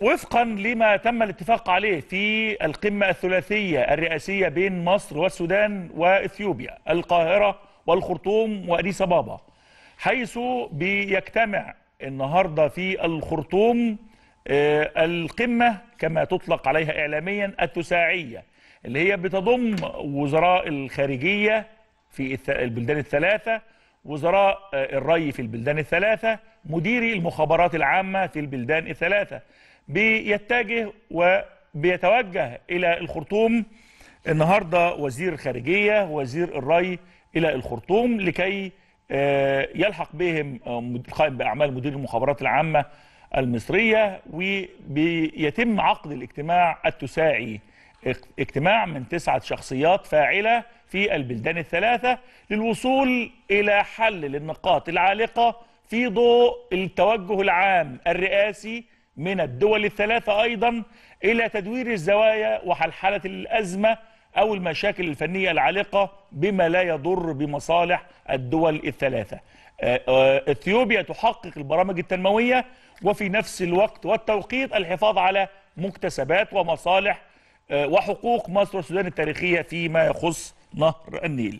وفقا لما تم الاتفاق عليه في القمة الثلاثية الرئاسية بين مصر والسودان وإثيوبيا القاهرة والخرطوم وأديس أبابا حيث بيجتمع النهاردة في الخرطوم آه، القمة كما تطلق عليها إعلاميا التساعية اللي هي بتضم وزراء الخارجية في البلدان الثلاثة وزراء آه، الري في البلدان الثلاثة مديري المخابرات العامة في البلدان الثلاثة بيتجه وبيتوجه إلى الخرطوم النهاردة وزير الخارجية وزير الري إلى الخرطوم لكي آه، يلحق بهم القائم آه، بأعمال مدير المخابرات العامة المصرية وبيتم عقد الاجتماع التساعي اجتماع من تسعة شخصيات فاعلة في البلدان الثلاثة للوصول إلى حل للنقاط العالقة في ضوء التوجه العام الرئاسي من الدول الثلاثة أيضا إلى تدوير الزوايا وحلحلة الأزمة أو المشاكل الفنية العالقة بما لا يضر بمصالح الدول الثلاثة آه، آه، اثيوبيا تحقق البرامج التنموية وفي نفس الوقت والتوقيت الحفاظ على مكتسبات ومصالح آه، وحقوق مصر والسودان التاريخية فيما يخص نهر النيل